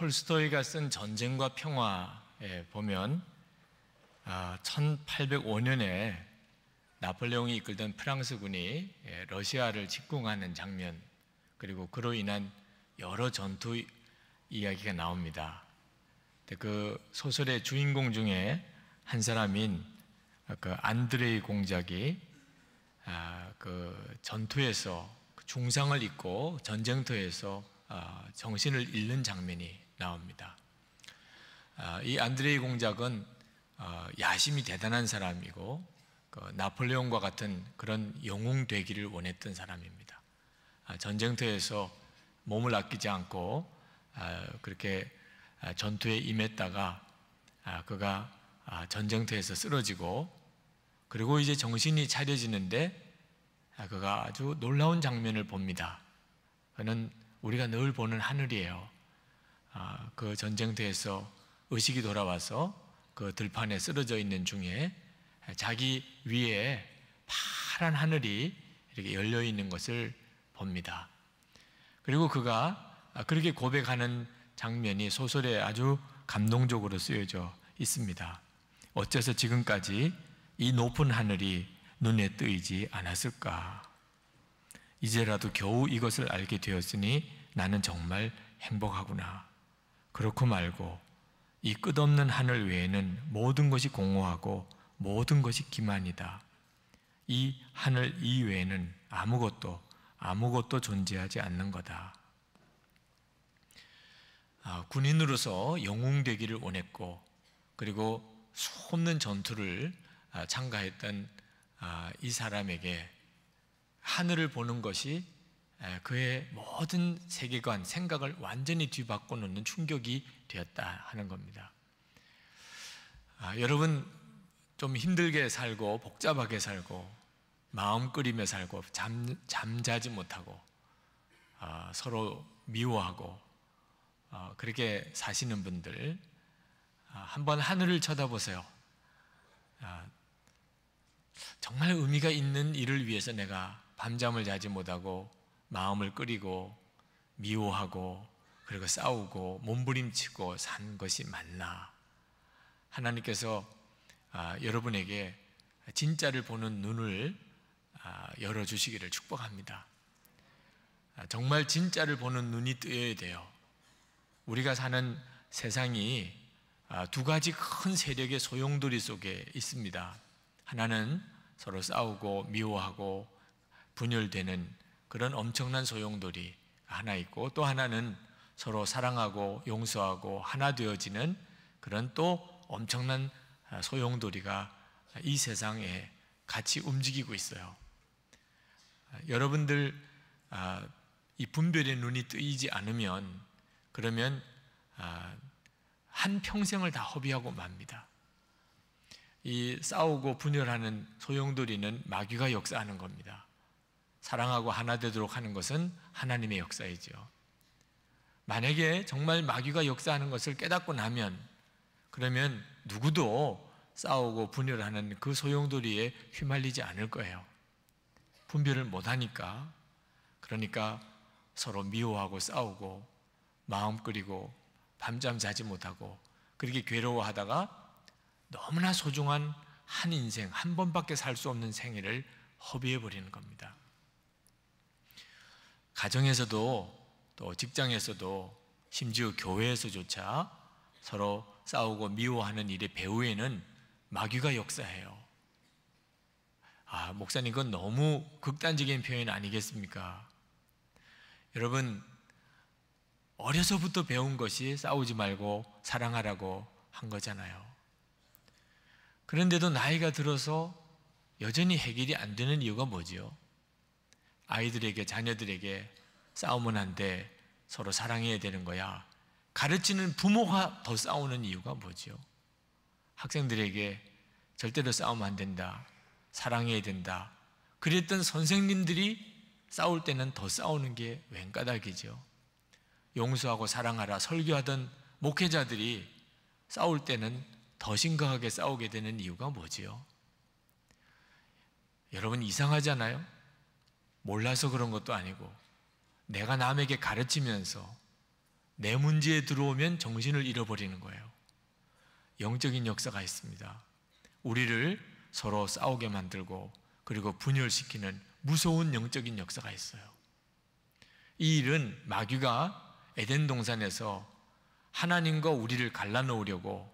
톨스토이가 쓴 전쟁과 평화에 보면 1805년에 아, 나폴레옹이 이끌던 프랑스군이 예, 러시아를 직공하는 장면 그리고 그로 인한 여러 전투 이야기가 나옵니다. 그 소설의 주인공 중에 한 사람인 아, 그 안드레이 공작이 아, 그 전투에서 중상을 입고 전쟁터에서 정신을 잃는 장면이 나옵니다. 아, 이 안드레이 공작은 어, 야심이 대단한 사람이고 그 나폴레옹과 같은 그런 영웅 되기를 원했던 사람입니다. 아, 전쟁터에서 몸을 아끼지 않고 아, 그렇게 전투에 임했다가 그가 전쟁터에서 쓰러지고 그리고 이제 정신이 차려지는데 그가 아주 놀라운 장면을 봅니다. 그는 우리가 늘 보는 하늘이에요. 아, 그 전쟁터에서 의식이 돌아와서 그 들판에 쓰러져 있는 중에 자기 위에 파란 하늘이 이렇게 열려 있는 것을 봅니다. 그리고 그가 그렇게 고백하는 장면이 소설에 아주 감동적으로 쓰여져 있습니다. 어째서 지금까지 이 높은 하늘이 눈에 뜨이지 않았을까? 이제라도 겨우 이것을 알게 되었으니 나는 정말 행복하구나. 그렇고 말고 이 끝없는 하늘 외에는 모든 것이 공허하고 모든 것이 기만이다. 이 하늘 이외에는 아무것도 아무것도 존재하지 않는 거다. 아, 군인으로서 영웅되기를 원했고 그리고 수없는 전투를 아, 참가했던 아, 이 사람에게 하늘을 보는 것이 그의 모든 세계관, 생각을 완전히 뒤바꿔 놓는 충격이 되었다 하는 겁니다. 아, 여러분 좀 힘들게 살고 복잡하게 살고 마음 끓이며 살고 잠, 잠자지 못하고 아, 서로 미워하고 아, 그렇게 사시는 분들 아, 한번 하늘을 쳐다보세요. 아, 정말 의미가 있는 일을 위해서 내가 밤잠을 자지 못하고 마음을 끓이고 미워하고 그리고 싸우고 몸부림치고 산 것이 맞나? 하나님께서 아, 여러분에게 진짜를 보는 눈을 아, 열어주시기를 축복합니다. 아, 정말 진짜를 보는 눈이 뜨여야 돼요. 우리가 사는 세상이 아, 두 가지 큰 세력의 소용돌이 속에 있습니다. 하나는 서로 싸우고 미워하고 분열되는 그런 엄청난 소용돌이 하나 있고 또 하나는 서로 사랑하고 용서하고 하나 되어지는 그런 또 엄청난 소용돌이가 이 세상에 같이 움직이고 있어요. 여러분들 아, 이 분별의 눈이 뜨이지 않으면 그러면 아, 한 평생을 다 허비하고 맙니다. 이 싸우고 분열하는 소용돌이는 마귀가 역사하는 겁니다. 사랑하고 하나 되도록 하는 것은 하나님의 역사이지요. 만약에 정말 마귀가 역사하는 것을 깨닫고 나면 그러면 누구도 싸우고 분열하는 그 소용돌이에 휘말리지 않을 거예요. 분별을 못하니까 그러니까 서로 미워하고 싸우고 마음 끓이고 밤잠 자지 못하고 그렇게 괴로워하다가 너무나 소중한 한 인생 한 번밖에 살 수 없는 생애를 허비해 버리는 겁니다. 가정에서도 또 직장에서도 심지어 교회에서조차 서로 싸우고 미워하는 일의 배후에는 마귀가 역사해요. 아, 목사님, 그건 너무 극단적인 표현 아니겠습니까? 여러분, 어려서부터 배운 것이 싸우지 말고 사랑하라고 한 거잖아요. 그런데도 나이가 들어서 여전히 해결이 안 되는 이유가 뭐지요? 아이들에게 자녀들에게 싸우면 안 돼. 서로 사랑해야 되는 거야. 가르치는 부모가 더 싸우는 이유가 뭐죠? 학생들에게 절대로 싸우면 안 된다. 사랑해야 된다. 그랬던 선생님들이 싸울 때는 더 싸우는 게왼까닥이죠 용서하고 사랑하라 설교하던 목회자들이 싸울 때는 더 심각하게 싸우게 되는 이유가 뭐지요? 여러분 이상하잖아요? 몰라서 그런 것도 아니고 내가 남에게 가르치면서 내 문제에 들어오면 정신을 잃어버리는 거예요. 영적인 역사가 있습니다. 우리를 서로 싸우게 만들고 그리고 분열시키는 무서운 영적인 역사가 있어요. 이 일은 마귀가 에덴 동산에서 하나님과 우리를 갈라놓으려고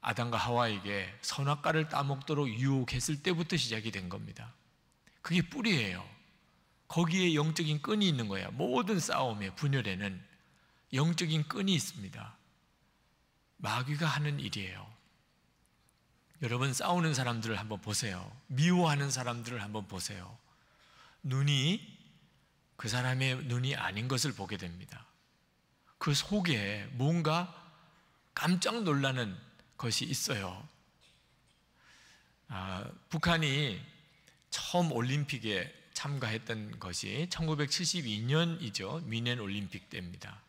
아담과 하와에게 선악과를 따먹도록 유혹했을 때부터 시작이 된 겁니다. 그게 뿌리예요. 거기에 영적인 끈이 있는 거예요. 모든 싸움에 분열에는 영적인 끈이 있습니다. 마귀가 하는 일이에요. 여러분 싸우는 사람들을 한번 보세요. 미워하는 사람들을 한번 보세요. 눈이 그 사람의 눈이 아닌 것을 보게 됩니다. 그 속에 뭔가 깜짝 놀라는 것이 있어요. 아, 북한이 처음 올림픽에 참가했던 것이 1972년이죠. 미넨 올림픽 때입니다.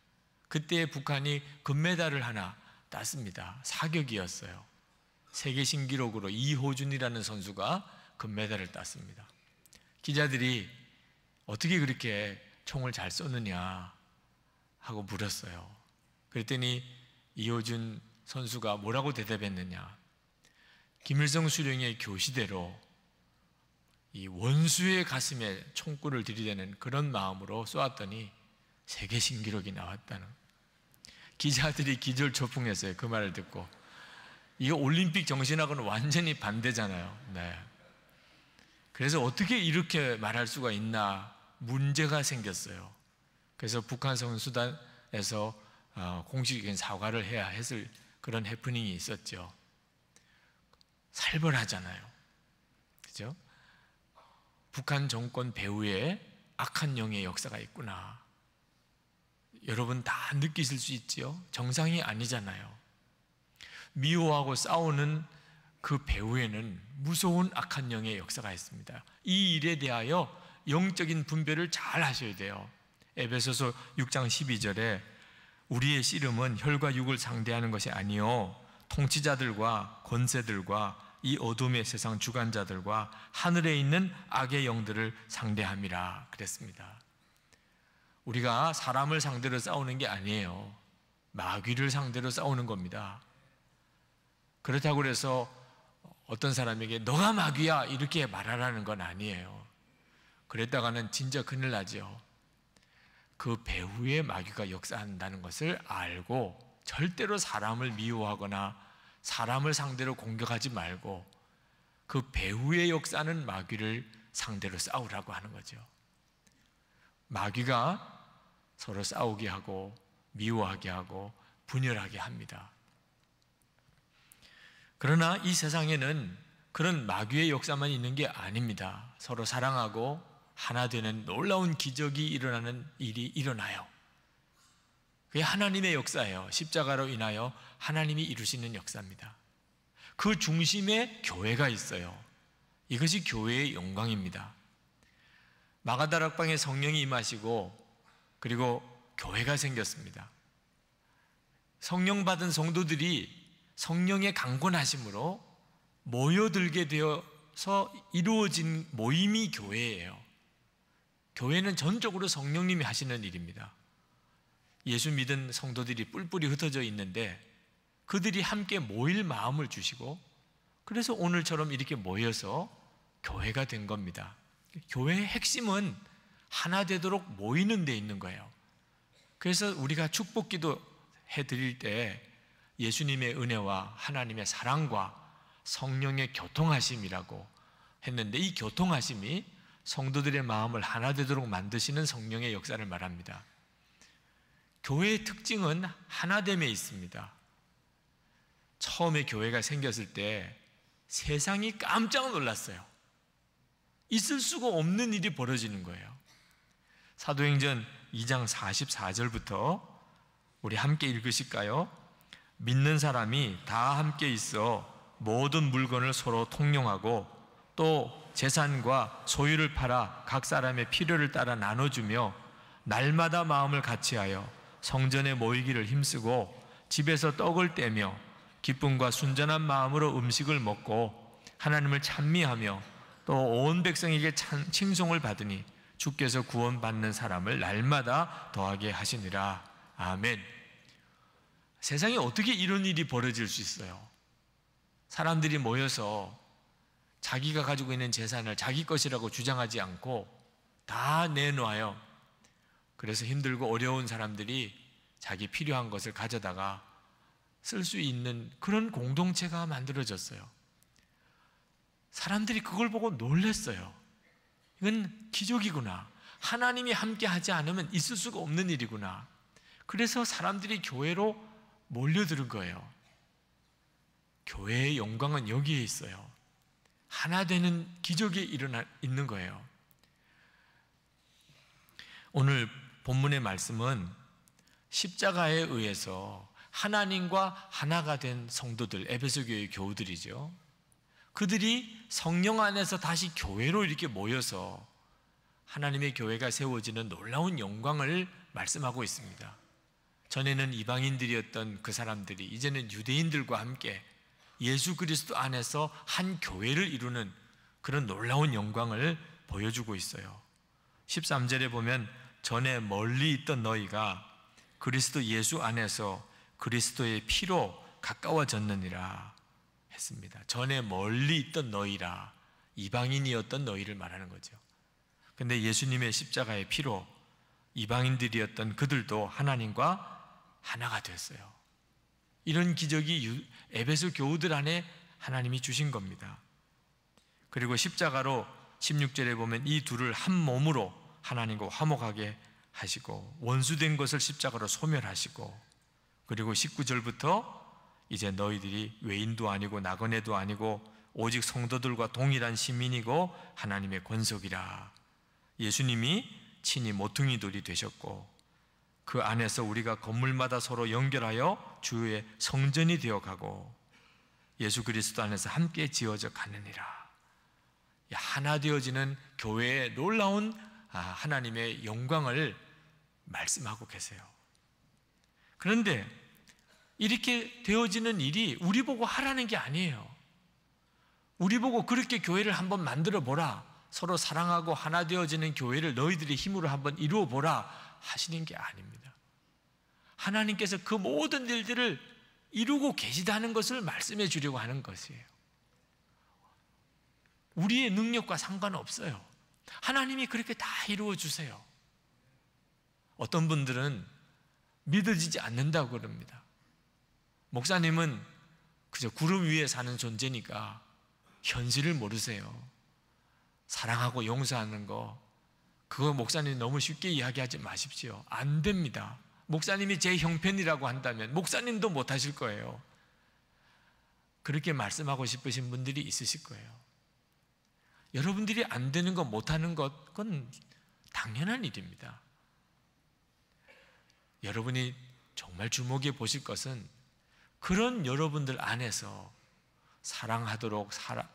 그때 북한이 금메달을 하나 땄습니다. 사격이었어요. 세계 신기록으로 이호준이라는 선수가 금메달을 땄습니다. 기자들이 어떻게 그렇게 총을 잘 쏘느냐 하고 물었어요. 그랬더니 이호준 선수가 뭐라고 대답했느냐. 김일성 수령의 교시대로 이 원수의 가슴에 총구를 들이대는 그런 마음으로 쏘았더니 세계 신기록이 나왔다는 기자들이 기절초풍했어요. 그 말을 듣고 이거 올림픽 정신하고는 완전히 반대잖아요. 네. 그래서 어떻게 이렇게 말할 수가 있나 문제가 생겼어요. 그래서 북한 선수단에서 어, 공식적인 사과를 해야 했을 그런 해프닝이 있었죠. 살벌하잖아요. 그죠? 북한 정권 배후에 악한 영의 역사가 있구나. 여러분 다 느끼실 수있지 정상이 아니잖아요. 미워하고 싸우는 그 배후에는 무서운 악한 영의 역사가 있습니다. 이 일에 대하여 영적인 분별을 잘 하셔야 돼요. 에베소서 6장 12절에 우리의 씨름은 혈과 육을 상대하는 것이 아니요 통치자들과 권세들과 이 어둠의 세상 주관자들과 하늘에 있는 악의 영들을 상대함이라 그랬습니다. 우리가 사람을 상대로 싸우는 게 아니에요. 마귀를 상대로 싸우는 겁니다. 그렇다고 해서 어떤 사람에게 너가 마귀야 이렇게 말하라는 건 아니에요. 그랬다가는 진짜 큰일 나죠. 그 배후에 마귀가 역사한다는 것을 알고 절대로 사람을 미워하거나 사람을 상대로 공격하지 말고 그 배후의 역사는 마귀를 상대로 싸우라고 하는 거죠. 마귀가 서로 싸우게 하고 미워하게 하고 분열하게 합니다. 그러나 이 세상에는 그런 마귀의 역사만 있는 게 아닙니다. 서로 사랑하고 하나 되는 놀라운 기적이 일어나는 일이 일어나요. 그게 하나님의 역사예요. 십자가로 인하여 하나님이 이루시는 역사입니다. 그 중심에 교회가 있어요. 이것이 교회의 영광입니다. 마가다락방에 성령이 임하시고 그리고 교회가 생겼습니다. 성령 받은 성도들이 성령의 강권하심으로 모여들게 되어서 이루어진 모임이 교회예요. 교회는 전적으로 성령님이 하시는 일입니다. 예수 믿은 성도들이 뿔뿔이 흩어져 있는데 그들이 함께 모일 마음을 주시고 그래서 오늘처럼 이렇게 모여서 교회가 된 겁니다. 교회의 핵심은 하나 되도록 모이는 데 있는 거예요. 그래서 우리가 축복 기도 해 드릴 때 예수님의 은혜와 하나님의 사랑과 성령의 교통하심이라고 했는데 이 교통하심이 성도들의 마음을 하나 되도록 만드시는 성령의 역사를 말합니다. 교회의 특징은 하나됨에 있습니다. 처음에 교회가 생겼을 때 세상이 깜짝 놀랐어요. 있을 수가 없는 일이 벌어지는 거예요. 사도행전 2장 44절부터 우리 함께 읽으실까요? 믿는 사람이 다 함께 있어 모든 물건을 서로 통용하고 또 재산과 소유를 팔아 각 사람의 필요를 따라 나눠주며 날마다 마음을 같이하여 성전에 모이기를 힘쓰고 집에서 떡을 떼며 기쁨과 순전한 마음으로 음식을 먹고 하나님을 찬미하며 또 온 백성에게 칭송을 받으니 주께서 구원받는 사람을 날마다 더하게 하시니라. 아멘. 세상에 어떻게 이런 일이 벌어질 수 있어요? 사람들이 모여서 자기가 가지고 있는 재산을 자기 것이라고 주장하지 않고 다 내놓아요. 그래서 힘들고 어려운 사람들이 자기 필요한 것을 가져다가 쓸 수 있는 그런 공동체가 만들어졌어요. 사람들이 그걸 보고 놀랐어요. 이건 기적이구나. 하나님이 함께 하지 않으면 있을 수가 없는 일이구나. 그래서 사람들이 교회로 몰려드는 거예요. 교회의 영광은 여기에 있어요. 하나 되는 기적이 일어나 있는 거예요. 오늘 본문의 말씀은 십자가에 의해서 하나님과 하나가 된 성도들, 에베소 교회의 교우들이죠. 그들이 성령 안에서 다시 교회로 이렇게 모여서 하나님의 교회가 세워지는 놀라운 영광을 말씀하고 있습니다. 전에는 이방인들이었던 그 사람들이 이제는 유대인들과 함께 예수 그리스도 안에서 한 교회를 이루는 그런 놀라운 영광을 보여주고 있어요. 13절에 보면 전에 멀리 있던 너희가 그리스도 예수 안에서 그리스도의 피로 가까워졌느니라 했습니다. 전에 멀리 있던 너희라 이방인이었던 너희를 말하는 거죠. 근데 예수님의 십자가의 피로 이방인들이었던 그들도 하나님과 하나가 됐어요. 이런 기적이 에베소 교우들 안에 하나님이 주신 겁니다. 그리고 십자가로 16절에 보면 이 둘을 한 몸으로 하나님과 화목하게 하시고 원수된 것을 십자가로 소멸하시고 그리고 19절부터 이제 너희들이 외인도 아니고 나그네도 아니고 오직 성도들과 동일한 시민이고 하나님의 권속이라 예수님이 친히 모퉁이 돌이 되셨고 그 안에서 우리가 건물마다 서로 연결하여 주의 성전이 되어가고 예수 그리스도 안에서 함께 지어져 가느니라 하나 되어지는 교회의 놀라운 아, 하나님의 영광을 말씀하고 계세요. 그런데 이렇게 되어지는 일이 우리 보고 하라는 게 아니에요. 우리 보고 그렇게 교회를 한번 만들어 보라. 서로 사랑하고 하나 되어지는 교회를 너희들의 힘으로 한번 이루어 보라 하시는 게 아닙니다. 하나님께서 그 모든 일들을 이루고 계시다는 것을 말씀해 주려고 하는 것이에요. 우리의 능력과 상관없어요. 하나님이 그렇게 다 이루어 주세요. 어떤 분들은 믿어지지 않는다고 그럽니다. 목사님은 그저 구름 위에 사는 존재니까 현실을 모르세요. 사랑하고 용서하는 거, 그거 목사님 너무 쉽게 이야기하지 마십시오. 안 됩니다. 목사님이 제 형편이라고 한다면 목사님도 못하실 거예요. 그렇게 말씀하고 싶으신 분들이 있으실 거예요. 여러분들이 안 되는 것, 못하는 것, 그건 당연한 일입니다. 여러분이 정말 주목해 보실 것은 그런 여러분들 안에서 사랑하도록,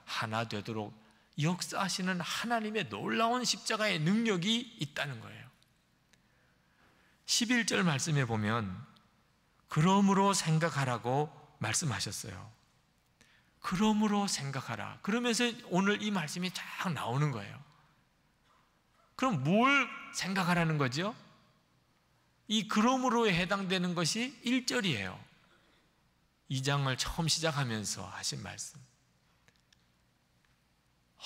하나 되도록 역사하시는 하나님의 놀라운 십자가의 능력이 있다는 거예요. 11절 말씀해 보면, 그러므로 생각하라고 말씀하셨어요. 그러므로 생각하라. 그러면서 오늘 이 말씀이 쫙 나오는 거예요. 그럼 뭘 생각하라는 거죠? 이 그러므로에 해당되는 것이 1절이에요. 2장을 처음 시작하면서 하신 말씀.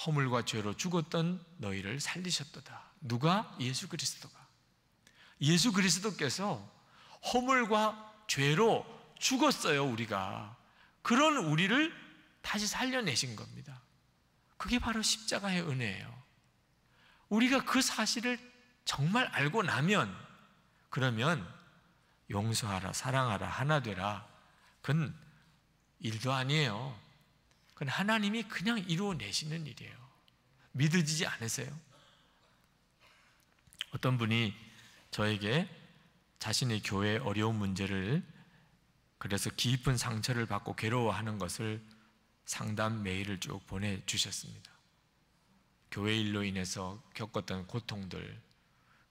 허물과 죄로 죽었던 너희를 살리셨도다. 누가? 예수 그리스도가. 예수 그리스도께서 허물과 죄로 죽었어요, 우리가. 그런 우리를 다시 살려내신 겁니다. 그게 바로 십자가의 은혜예요. 우리가 그 사실을 정말 알고 나면 그러면 용서하라, 사랑하라, 하나 되라. 그건 일도 아니에요. 그건 하나님이 그냥 이루어내시는 일이에요. 믿어지지 않으세요? 어떤 분이 저에게 자신의 교회 어려운 문제를 그래서 깊은 상처를 받고 괴로워하는 것을 상담 메일을 쭉 보내주셨습니다. 교회 일로 인해서 겪었던 고통들,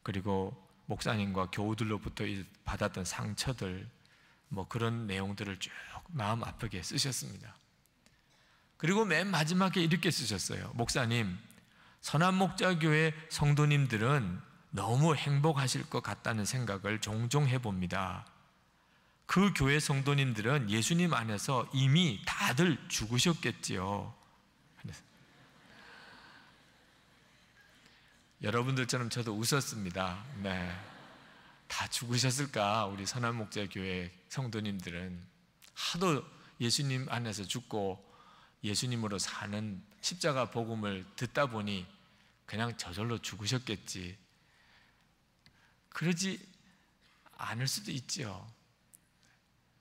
그리고 목사님과 교우들로부터 받았던 상처들, 뭐 그런 내용들을 쭉 마음 아프게 쓰셨습니다. 그리고 맨 마지막에 이렇게 쓰셨어요. 목사님, 선한 목자교회 성도님들은 너무 행복하실 것 같다는 생각을 종종 해봅니다. 그 교회 성도님들은 예수님 안에서 이미 다들 죽으셨겠지요. 여러분들처럼 저도 웃었습니다. 네. 다 죽으셨을까? 우리 선한 목자 교회 성도님들은 하도 예수님 안에서 죽고 예수님으로 사는 십자가 복음을 듣다 보니 그냥 저절로 죽으셨겠지. 그러지 않을 수도 있지요.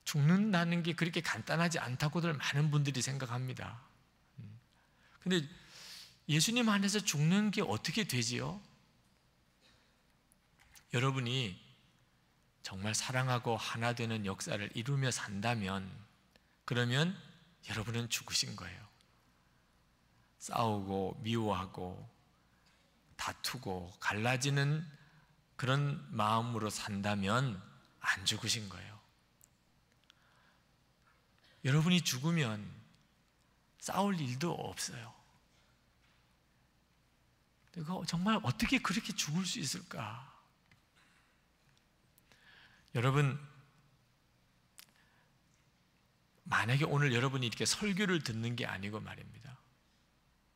죽는다는 게 그렇게 간단하지 않다고들 많은 분들이 생각합니다. 음. 근데 예수님 안에서 죽는 게 어떻게 되지요? 여러분이 정말 사랑하고 하나 되는 역사를 이루며 산다면 그러면 여러분은 죽으신 거예요. 싸우고 미워하고 다투고 갈라지는 그런 마음으로 산다면 안 죽으신 거예요. 여러분이 죽으면 싸울 일도 없어요. 그거 정말 어떻게 그렇게 죽을 수 있을까? 여러분, 만약에 오늘 여러분이 이렇게 설교를 듣는 게 아니고 말입니다.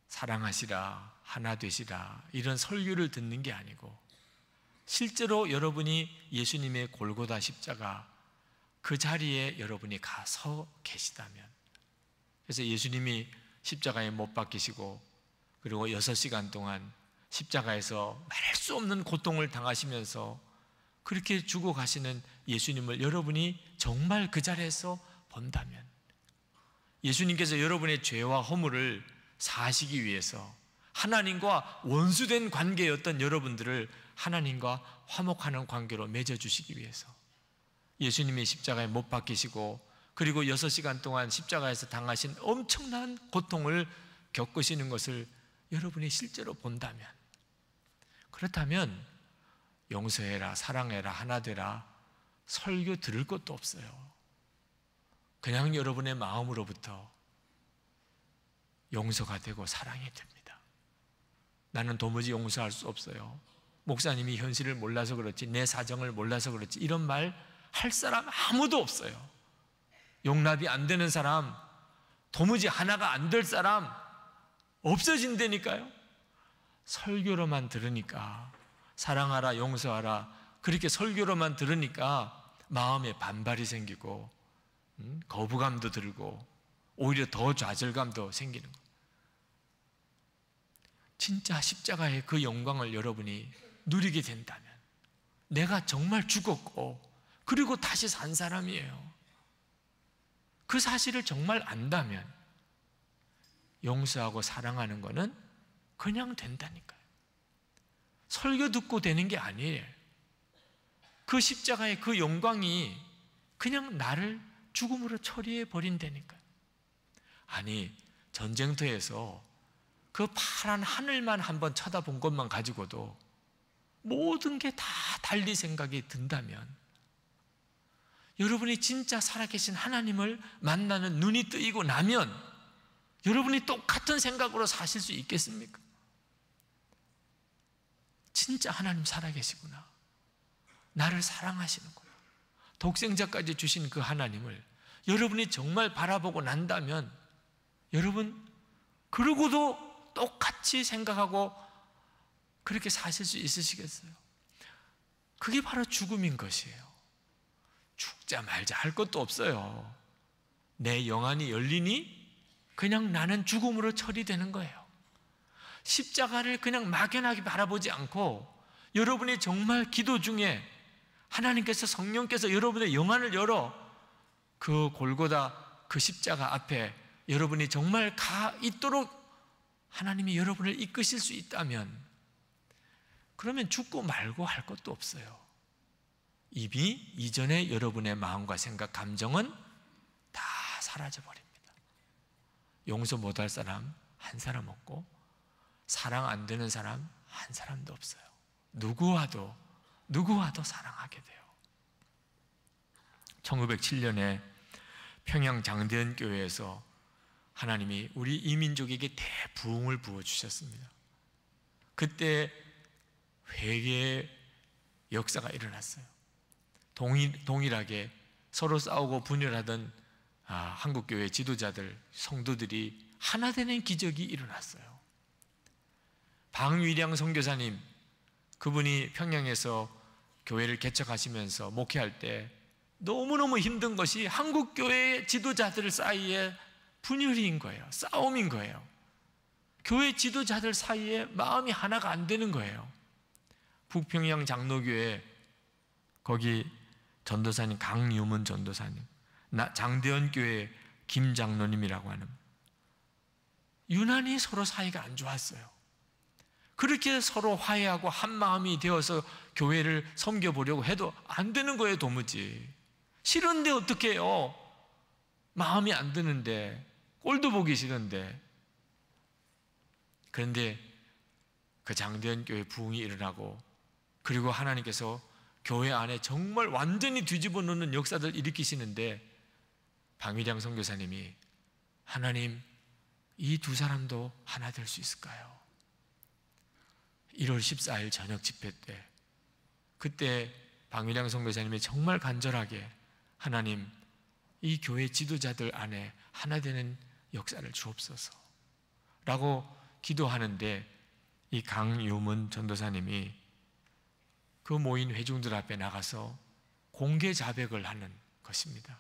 사랑하시라, 하나 되시라, 이런 설교를 듣는 게 아니고, 실제로 여러분이 예수님의 골고다 십자가 그 자리에 여러분이 가서 계시다면 그래서 예수님이 십자가에 못 박히시고 그리고 여섯 시간 동안 십자가에서 말할 수 없는 고통을 당하시면서 그렇게 죽어 가시는 예수님을 여러분이 정말 그 자리에서 본다면 예수님께서 여러분의 죄와 허물을 사시기 위해서 하나님과 원수된 관계였던 여러분들을 하나님과 화목하는 관계로 맺어주시기 위해서 예수님이 십자가에 못 박히시고 그리고 6시간 동안 십자가에서 당하신 엄청난 고통을 겪으시는 것을 여러분이 실제로 본다면 그렇다면 용서해라, 사랑해라, 하나 되라 설교 들을 것도 없어요. 그냥 여러분의 마음으로부터 용서가 되고 사랑이 됩니다. 나는 도무지 용서할 수 없어요. 목사님이 현실을 몰라서 그렇지, 내 사정을 몰라서 그렇지, 이런 말할 사람 아무도 없어요. 용납이 안 되는 사람, 도무지 하나가 안 될 사람 없어진다니까요. 설교로만 들으니까 사랑하라, 용서하라 그렇게 설교로만 들으니까 마음에 반발이 생기고 음, 거부감도 들고 오히려 더 좌절감도 생기는 거예요. 진짜 십자가의 그 영광을 여러분이 누리게 된다면 내가 정말 죽었고 그리고 다시 산 사람이에요. 그 사실을 정말 안다면 용서하고 사랑하는 거는 그냥 된다니까요. 설교 듣고 되는 게 아니에요. 그 십자가의 그 영광이 그냥 나를 죽음으로 처리해 버린다니까요. 아니, 전쟁터에서 그 파란 하늘만 한번 쳐다본 것만 가지고도 모든 게 다 달리 생각이 든다면 여러분이 진짜 살아계신 하나님을 만나는 눈이 뜨이고 나면 여러분이 똑같은 생각으로 사실 수 있겠습니까? 진짜 하나님 살아계시구나. 나를 사랑하시는구나. 독생자까지 주신 그 하나님을 여러분이 정말 바라보고 난다면 여러분, 그러고도 똑같이 생각하고 그렇게 사실 수 있으시겠어요? 그게 바로 죽음인 것이에요. 죽자 말자 할 것도 없어요. 내 영안이 열리니 그냥 나는 죽음으로 처리되는 거예요. 십자가를 그냥 막연하게 바라보지 않고 여러분이 정말 기도 중에 하나님께서 성령께서 여러분의 영안을 열어 그 골고다 그 십자가 앞에 여러분이 정말 가 있도록 하나님이 여러분을 이끄실 수 있다면 그러면 죽고 말고 할 것도 없어요. 이미 이전에 여러분의 마음과 생각, 감정은 다 사라져 버립니다. 용서 못 할 사람 한 사람 없고 사랑 안 되는 사람 한 사람도 없어요. 누구와도 누구와도 사랑하게 돼요. 1907년에 평양 장대현 교회에서 하나님이 우리 이민족에게 대부흥을 부어 주셨습니다. 그때 회개의 역사가 일어났어요. 동일, 동일하게 서로 싸우고 분열하던 아, 한국교회 지도자들, 성도들이 하나 되는 기적이 일어났어요. 방위량 선교사님 그분이 평양에서 교회를 개척하시면서 목회할 때 너무너무 힘든 것이 한국 교회 지도자들 사이에 분열인 거예요. 싸움인 거예요. 교회 지도자들 사이에 마음이 하나가 안 되는 거예요. 북평양 장로교회 거기 전도사님 강유문 전도사님, 장대현 교회 김 장로님이라고 하는 유난히 서로 사이가 안 좋았어요. 그렇게 서로 화해하고 한 마음이 되어서 교회를 섬겨 보려고 해도 안 되는 거예요, 도무지. 싫은데 어떡 해요? 마음이 안 드는데 꼴도 보기 싫은데. 그런데 그 장대현 교회 부흥이 일어나고 그리고 하나님께서 교회 안에 정말 완전히 뒤집어 놓는 역사들 일으키시는데 방위장 선교사님이 하나님 이 두 사람도 하나 될 수 있을까요? 1월 14일 저녁 집회 때 그때 방위장 선교사님이 정말 간절하게 하나님 이 교회 지도자들 안에 하나 되는 역사를 주옵소서 라고 기도하는데 이 강유문 전도사님이 그 모인 회중들 앞에 나가서 공개 자백을 하는 것입니다.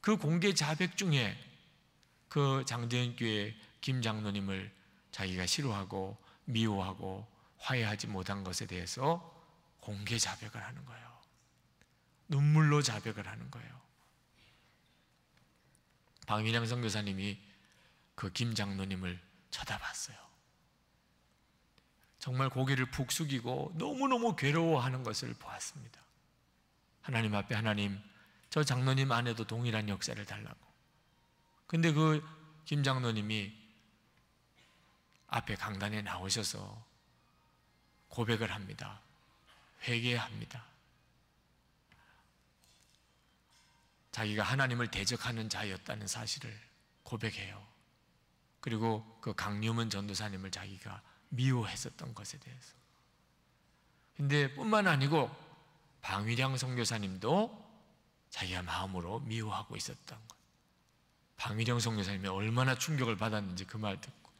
그 공개 자백 중에 그 장대현 교회 김 장로님을 자기가 싫어하고 미워하고 화해하지 못한 것에 대해서 공개 자백을 하는 거예요. 눈물로 자백을 하는 거예요. 박민양 선교사님이 그 김 장로님을 쳐다봤어요. 정말 고개를 푹 숙이고 너무너무 괴로워하는 것을 보았습니다. 하나님 앞에 하나님, 저 장로님 안에도 동일한 역사를 달라고. 근데 그 김 장로님이 앞에 강단에 나오셔서 고백을 합니다. 회개합니다. 자기가 하나님을 대적하는 자였다는 사실을 고백해요. 그리고 그 강유문 전도사님을 자기가 미워했었던 것에 대해서. 근데 뿐만 아니고 방위량 선교사님도 자기가 마음으로 미워하고 있었던 것. 방위령 선교사님이 얼마나 충격을 받았는지 그 말 듣고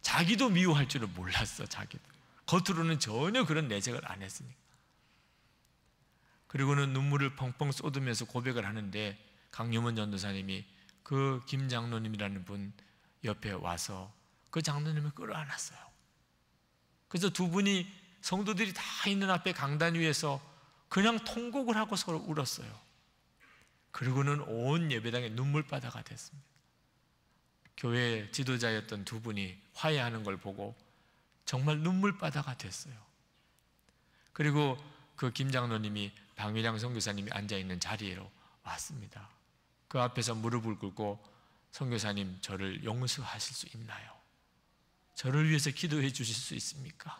자기도 미워할 줄을 몰랐어 자기도 겉으로는 전혀 그런 내색을 안 했으니까 그리고는 눈물을 펑펑 쏟으면서 고백을 하는데 강유문 전도사님이 그 김 장로님이라는 분 옆에 와서 그 장로님을 끌어안았어요 그래서 두 분이 성도들이 다 있는 앞에 강단 위에서 그냥 통곡을 하고 서로 울었어요. 그리고는 온 예배당에 눈물바다가 됐습니다. 교회 지도자였던 두 분이 화해하는 걸 보고 정말 눈물바다가 됐어요. 그리고 그 김장로님이 박미량 선교사님이 앉아 있는 자리로 왔습니다. 그 앞에서 무릎을 꿇고 선교사님 저를 용서하실 수 있나요? 저를 위해서 기도해 주실 수 있습니까?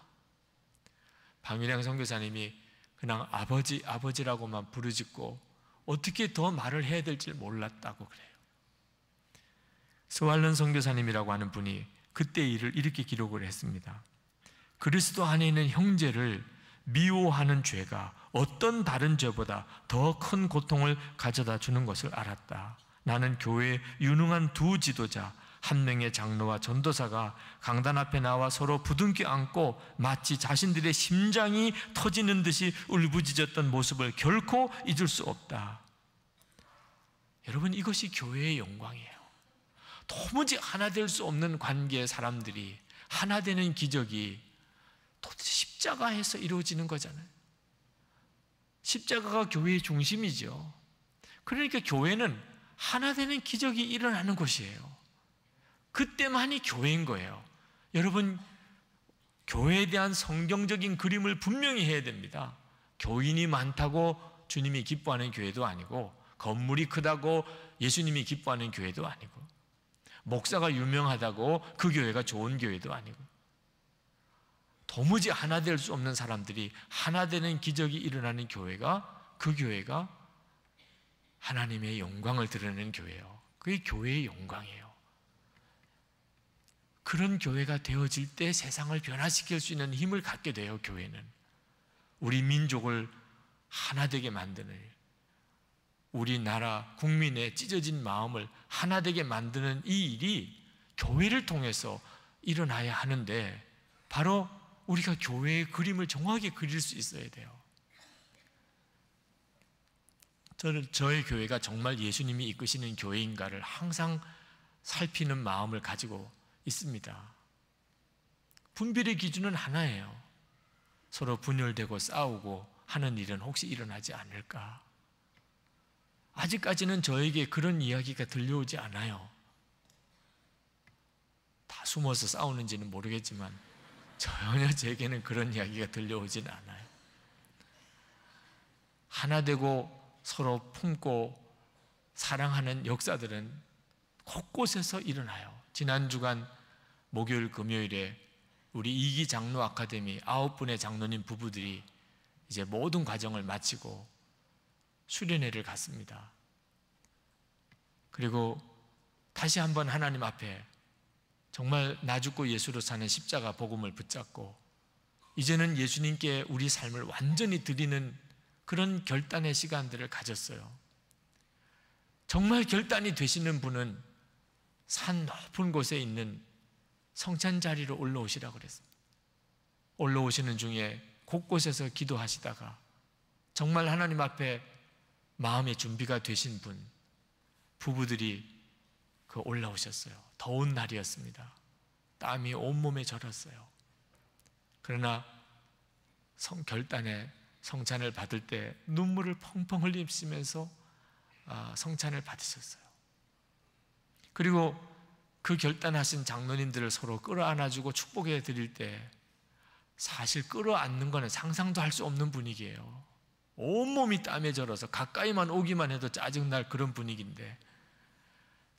방일량 선교사님이 그냥 아버지 아버지라고만 부르짖고 어떻게 더 말을 해야 될지 몰랐다고 그래요. 스왈런 선교사님이라고 하는 분이 그때 일을 이렇게 기록을 했습니다. 그리스도 안에 있는 형제를 미워하는 죄가 어떤 다른 죄보다 더 큰 고통을 가져다 주는 것을 알았다. 나는 교회 유능한 두 지도자 한 명의 장로와 전도사가 강단 앞에 나와 서로 부둥켜 안고 마치 자신들의 심장이 터지는 듯이 울부짖었던 모습을 결코 잊을 수 없다. 여러분 이것이 교회의 영광이에요. 도무지 하나 될 수 없는 관계의 사람들이 하나 되는 기적이 도대체 십자가에서 이루어지는 거잖아요. 십자가가 교회의 중심이죠. 그러니까 교회는 하나 되는 기적이 일어나는 곳이에요. 그때만이 교회인 거예요. 여러분, 교회에 대한 성경적인 그림을 분명히 해야 됩니다. 교인이 많다고 주님이 기뻐하는 교회도 아니고, 건물이 크다고 예수님이 기뻐하는 교회도 아니고, 목사가 유명하다고 그 교회가 좋은 교회도 아니고, 도무지 하나 될 수 없는 사람들이 하나 되는 기적이 일어나는 교회가 그 교회가 하나님의 영광을 드러내는 교회예요. 그게 교회의 영광이에요. 그런 교회가 되어질 때 세상을 변화시킬 수 있는 힘을 갖게 돼요, 교회는. 우리 민족을 하나되게 만드는 일. 우리나라 국민의 찢어진 마음을 하나되게 만드는 이 일이 교회를 통해서 일어나야 하는데 바로 우리가 교회의 그림을 정확히 그릴 수 있어야 돼요. 저는 저의 교회가 정말 예수님이 이끄시는 교회인가를 항상 살피는 마음을 가지고 있습니다. 분별의 기준은 하나예요. 서로 분열되고 싸우고 하는 일은 혹시 일어나지 않을까? 아직까지는 저에게 그런 이야기가 들려오지 않아요. 다 숨어서 싸우는지는 모르겠지만 전혀 제게는 그런 이야기가 들려오진 않아요. 하나 되고 서로 품고 사랑하는 역사들은 곳곳에서 일어나요. 지난 주간 목요일 금요일에 우리 이기 장로 아카데미 아홉 분의 장로님 부부들이 이제 모든 과정을 마치고 수련회를 갔습니다. 그리고 다시 한번 하나님 앞에 정말 나 죽고 예수로 사는 십자가 복음을 붙잡고 이제는 예수님께 우리 삶을 완전히 드리는 그런 결단의 시간들을 가졌어요. 정말 결단이 되시는 분은 산 높은 곳에 있는 성찬 자리로 올라오시라고 그랬습니다. 올라오시는 중에 곳곳에서 기도하시다가 정말 하나님 앞에 마음의 준비가 되신 분, 부부들이 그 올라오셨어요. 더운 날이었습니다. 땀이 온몸에 절었어요. 그러나 성, 결단에 성찬을 받을 때 눈물을 펑펑 흘리면서 아, 성찬을 받으셨어요. 그리고 그 결단하신 장로님들을 서로 끌어안아주고 축복해 드릴 때 사실 끌어안는 거는 상상도 할 수 없는 분위기예요. 온몸이 땀에 절어서 가까이만 오기만 해도 짜증날 그런 분위기인데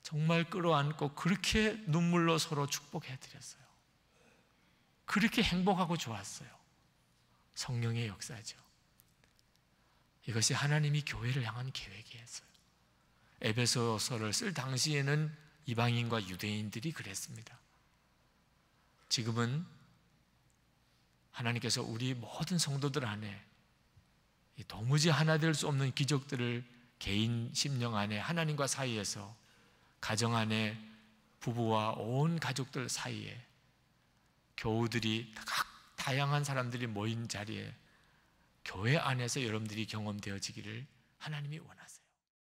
정말 끌어안고 그렇게 눈물로 서로 축복해 드렸어요. 그렇게 행복하고 좋았어요. 성령의 역사죠. 이것이 하나님이 교회를 향한 계획이었어요. 에베소서를 쓸 당시에는 이방인과 유대인들이 그랬습니다. 지금은 하나님께서 우리 모든 성도들 안에 도무지 하나 될 수 없는 기적들을 개인 심령 안에 하나님과 사이에서 가정 안에 부부와 온 가족들 사이에 교우들이 각 다양한 사람들이 모인 자리에 교회 안에서 여러분들이 경험되어지기를 하나님이 원하십니다.